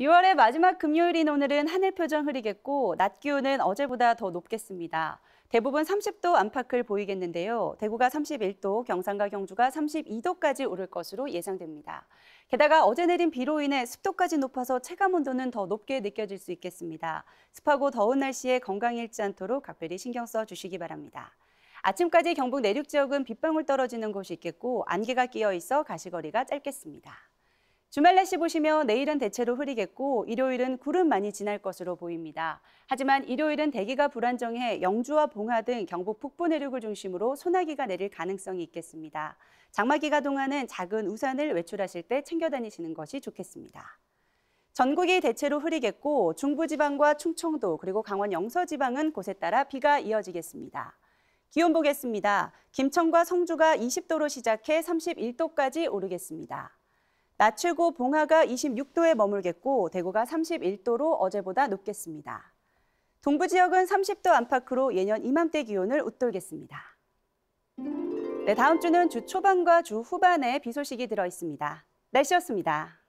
6월의 마지막 금요일인 오늘은 하늘 표정 흐리겠고 낮 기온은 어제보다 더 높겠습니다. 대부분 30도 안팎을 보이겠는데요. 대구가 31도, 경상과 경주가 32도까지 오를 것으로 예상됩니다. 게다가 어제 내린 비로 인해 습도까지 높아서 체감 온도는 더 높게 느껴질 수 있겠습니다. 습하고 더운 날씨에 건강 잃지 않도록 각별히 신경 써 주시기 바랍니다. 아침까지 경북 내륙 지역은 빗방울 떨어지는 곳이 있겠고 안개가 끼어 있어 가시거리가 짧겠습니다. 주말 날씨 보시면 내일은 대체로 흐리겠고 일요일은 구름 많이 지날 것으로 보입니다. 하지만 일요일은 대기가 불안정해 영주와 봉하 등 경북 북부 내륙을 중심으로 소나기가 내릴 가능성이 있겠습니다. 장마기가 동안은 작은 우산을 외출하실 때 챙겨 다니시는 것이 좋겠습니다. 전국이 대체로 흐리겠고 중부지방과 충청도 그리고 강원 영서지방은 곳에 따라 비가 이어지겠습니다. 기온 보겠습니다. 김천과 성주가 20도로 시작해 31도까지 오르겠습니다. 낮 최고 봉하가 26도에 머물겠고 대구가 31도로 어제보다 높겠습니다. 동부 지역은 30도 안팎으로 예년 이맘때 기온을 웃돌겠습니다. 네, 다음 주는 주 초반과 주 후반에 비 소식이 들어 있습니다. 날씨였습니다.